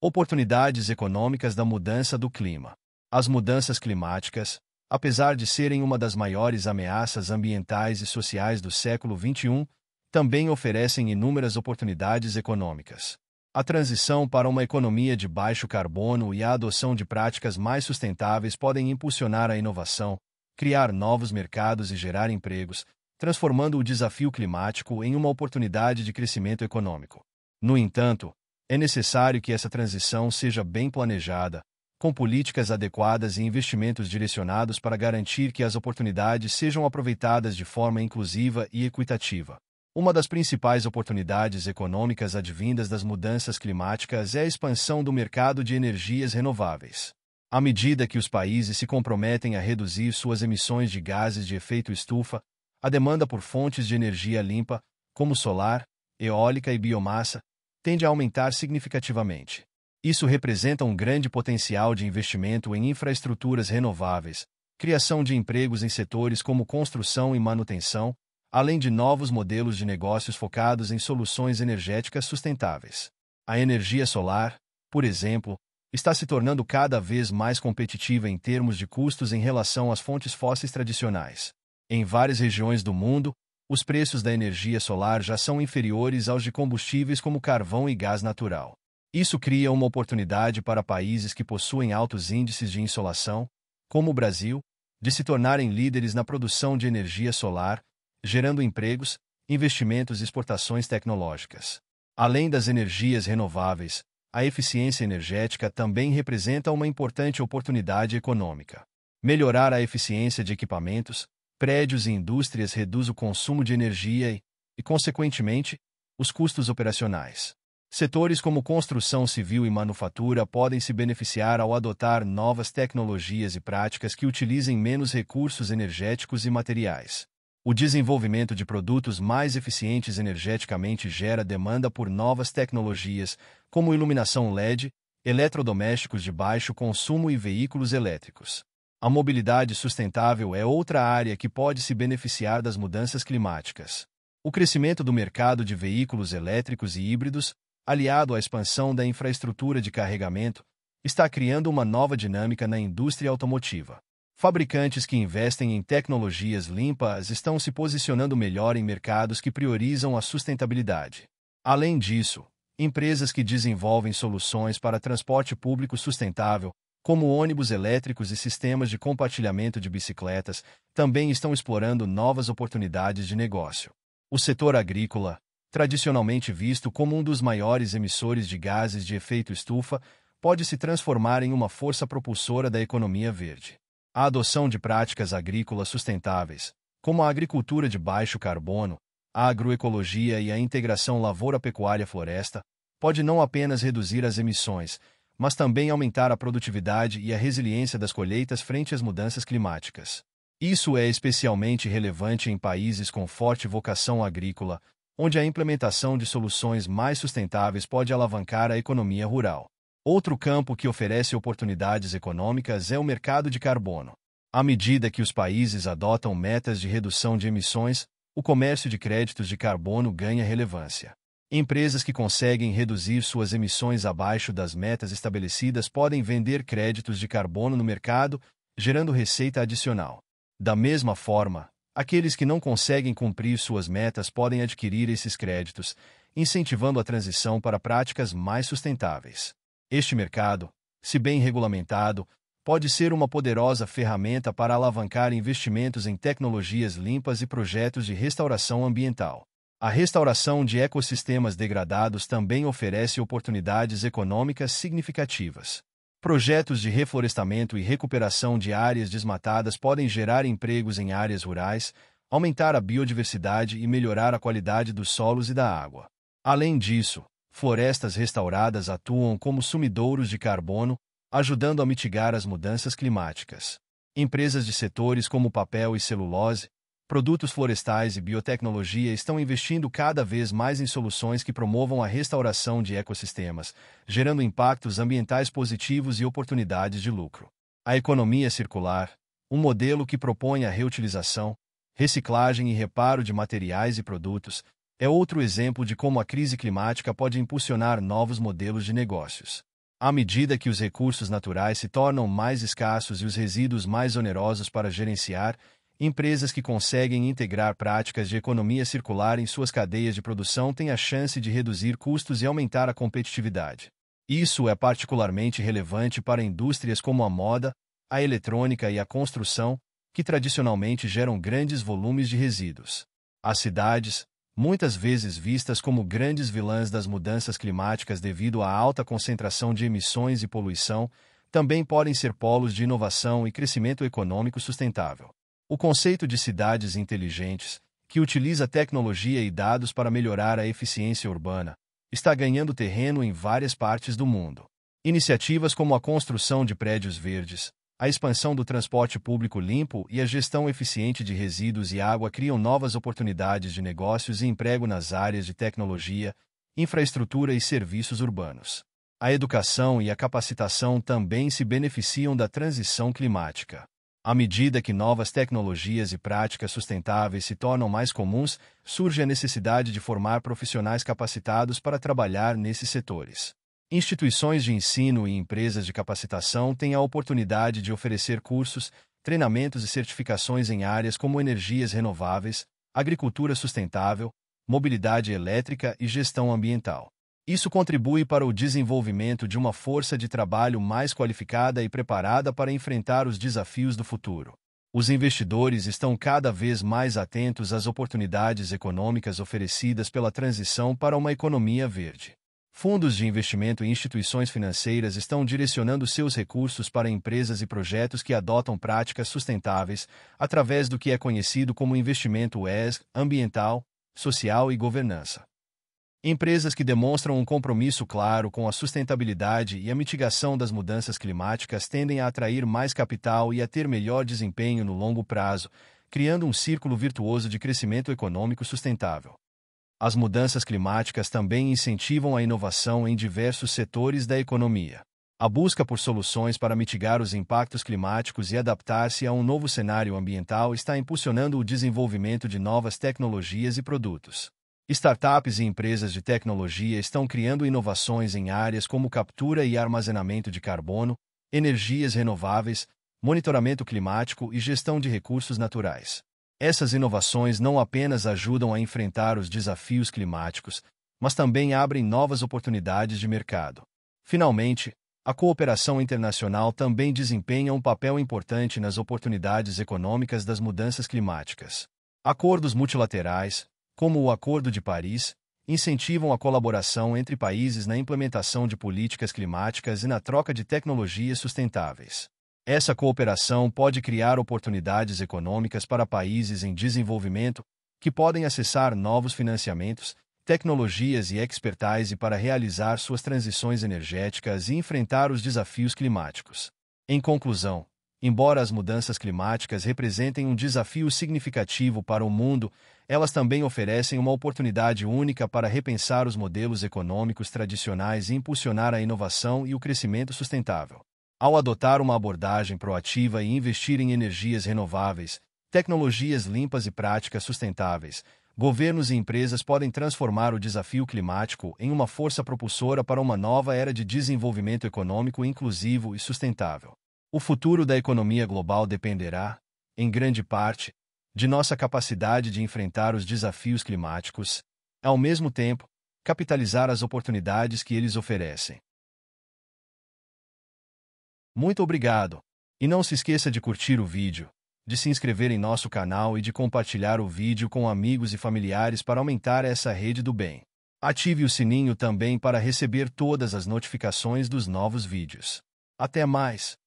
Oportunidades econômicas da mudança do clima. As mudanças climáticas, apesar de serem uma das maiores ameaças ambientais e sociais do século XXI, também oferecem inúmeras oportunidades econômicas. A transição para uma economia de baixo carbono e a adoção de práticas mais sustentáveis podem impulsionar a inovação, criar novos mercados e gerar empregos, transformando o desafio climático em uma oportunidade de crescimento econômico. No entanto, é necessário que essa transição seja bem planejada, com políticas adequadas e investimentos direcionados para garantir que as oportunidades sejam aproveitadas de forma inclusiva e equitativa. Uma das principais oportunidades econômicas advindas das mudanças climáticas é a expansão do mercado de energias renováveis. À medida que os países se comprometem a reduzir suas emissões de gases de efeito estufa, a demanda por fontes de energia limpa, como solar, eólica e biomassa, tende a aumentar significativamente. Isso representa um grande potencial de investimento em infraestruturas renováveis, criação de empregos em setores como construção e manutenção, além de novos modelos de negócios focados em soluções energéticas sustentáveis. A energia solar, por exemplo, está se tornando cada vez mais competitiva em termos de custos em relação às fontes fósseis tradicionais. Em várias regiões do mundo, os preços da energia solar já são inferiores aos de combustíveis como carvão e gás natural. Isso cria uma oportunidade para países que possuem altos índices de insolação, como o Brasil, de se tornarem líderes na produção de energia solar, gerando empregos, investimentos e exportações tecnológicas. Além das energias renováveis, a eficiência energética também representa uma importante oportunidade econômica. Melhorar a eficiência de equipamentos, prédios e indústrias reduz o consumo de energia e, e, consequentemente, os custos operacionais. Setores como construção civil e manufatura podem se beneficiar ao adotar novas tecnologias e práticas que utilizem menos recursos energéticos e materiais. O desenvolvimento de produtos mais eficientes energeticamente gera demanda por novas tecnologias, como iluminação LED, eletrodomésticos de baixo consumo e veículos elétricos. A mobilidade sustentável é outra área que pode se beneficiar das mudanças climáticas. O crescimento do mercado de veículos elétricos e híbridos, aliado à expansão da infraestrutura de carregamento, está criando uma nova dinâmica na indústria automotiva. Fabricantes que investem em tecnologias limpas estão se posicionando melhor em mercados que priorizam a sustentabilidade. Além disso, empresas que desenvolvem soluções para transporte público sustentável como ônibus elétricos e sistemas de compartilhamento de bicicletas, também estão explorando novas oportunidades de negócio. O setor agrícola, tradicionalmente visto como um dos maiores emissores de gases de efeito estufa, pode se transformar em uma força propulsora da economia verde. A adoção de práticas agrícolas sustentáveis, como a agricultura de baixo carbono, a agroecologia e a integração lavoura-pecuária-floresta, pode não apenas reduzir as emissões, mas também aumentar a produtividade e a resiliência das colheitas frente às mudanças climáticas. Isso é especialmente relevante em países com forte vocação agrícola, onde a implementação de soluções mais sustentáveis pode alavancar a economia rural. Outro campo que oferece oportunidades econômicas é o mercado de carbono. À medida que os países adotam metas de redução de emissões, o comércio de créditos de carbono ganha relevância. Empresas que conseguem reduzir suas emissões abaixo das metas estabelecidas podem vender créditos de carbono no mercado, gerando receita adicional. Da mesma forma, aqueles que não conseguem cumprir suas metas podem adquirir esses créditos, incentivando a transição para práticas mais sustentáveis. Este mercado, se bem regulamentado, pode ser uma poderosa ferramenta para alavancar investimentos em tecnologias limpas e projetos de restauração ambiental. A restauração de ecossistemas degradados também oferece oportunidades econômicas significativas. Projetos de reflorestamento e recuperação de áreas desmatadas podem gerar empregos em áreas rurais, aumentar a biodiversidade e melhorar a qualidade dos solos e da água. Além disso, florestas restauradas atuam como sumidouros de carbono, ajudando a mitigar as mudanças climáticas. Empresas de setores como papel e celulose, produtos florestais e biotecnologia estão investindo cada vez mais em soluções que promovam a restauração de ecossistemas, gerando impactos ambientais positivos e oportunidades de lucro. A economia circular, um modelo que propõe a reutilização, reciclagem e reparo de materiais e produtos, é outro exemplo de como a crise climática pode impulsionar novos modelos de negócios. À medida que os recursos naturais se tornam mais escassos e os resíduos mais onerosos para gerenciar, Empresas que conseguem integrar práticas de economia circular em suas cadeias de produção têm a chance de reduzir custos e aumentar a competitividade. Isso é particularmente relevante para indústrias como a moda, a eletrônica e a construção, que tradicionalmente geram grandes volumes de resíduos. As cidades, muitas vezes vistas como grandes vilãs das mudanças climáticas devido à alta concentração de emissões e poluição, também podem ser polos de inovação e crescimento econômico sustentável. O conceito de cidades inteligentes, que utiliza tecnologia e dados para melhorar a eficiência urbana, está ganhando terreno em várias partes do mundo. Iniciativas como a construção de prédios verdes, a expansão do transporte público limpo e a gestão eficiente de resíduos e água criam novas oportunidades de negócios e emprego nas áreas de tecnologia, infraestrutura e serviços urbanos. A educação e a capacitação também se beneficiam da transição climática. À medida que novas tecnologias e práticas sustentáveis se tornam mais comuns, surge a necessidade de formar profissionais capacitados para trabalhar nesses setores. Instituições de ensino e empresas de capacitação têm a oportunidade de oferecer cursos, treinamentos e certificações em áreas como energias renováveis, agricultura sustentável, mobilidade elétrica e gestão ambiental. Isso contribui para o desenvolvimento de uma força de trabalho mais qualificada e preparada para enfrentar os desafios do futuro. Os investidores estão cada vez mais atentos às oportunidades econômicas oferecidas pela transição para uma economia verde. Fundos de investimento e instituições financeiras estão direcionando seus recursos para empresas e projetos que adotam práticas sustentáveis através do que é conhecido como investimento ESG, ambiental, social e governança. Empresas que demonstram um compromisso claro com a sustentabilidade e a mitigação das mudanças climáticas tendem a atrair mais capital e a ter melhor desempenho no longo prazo, criando um círculo virtuoso de crescimento econômico sustentável. As mudanças climáticas também incentivam a inovação em diversos setores da economia. A busca por soluções para mitigar os impactos climáticos e adaptar-se a um novo cenário ambiental está impulsionando o desenvolvimento de novas tecnologias e produtos. Startups e empresas de tecnologia estão criando inovações em áreas como captura e armazenamento de carbono, energias renováveis, monitoramento climático e gestão de recursos naturais. Essas inovações não apenas ajudam a enfrentar os desafios climáticos, mas também abrem novas oportunidades de mercado. Finalmente, a cooperação internacional também desempenha um papel importante nas oportunidades econômicas das mudanças climáticas. Acordos multilaterais, como o Acordo de Paris, incentivam a colaboração entre países na implementação de políticas climáticas e na troca de tecnologias sustentáveis. Essa cooperação pode criar oportunidades econômicas para países em desenvolvimento, que podem acessar novos financiamentos, tecnologias e expertise para realizar suas transições energéticas e enfrentar os desafios climáticos. Em conclusão, Embora as mudanças climáticas representem um desafio significativo para o mundo, elas também oferecem uma oportunidade única para repensar os modelos econômicos tradicionais e impulsionar a inovação e o crescimento sustentável. Ao adotar uma abordagem proativa e investir em energias renováveis, tecnologias limpas e práticas sustentáveis, governos e empresas podem transformar o desafio climático em uma força propulsora para uma nova era de desenvolvimento econômico inclusivo e sustentável. O futuro da economia global dependerá, em grande parte, de nossa capacidade de enfrentar os desafios climáticos, ao mesmo tempo, capitalizar as oportunidades que eles oferecem. Muito obrigado! E não se esqueça de curtir o vídeo, de se inscrever em nosso canal e de compartilhar o vídeo com amigos e familiares para aumentar essa rede do bem. Ative o sininho também para receber todas as notificações dos novos vídeos. Até mais!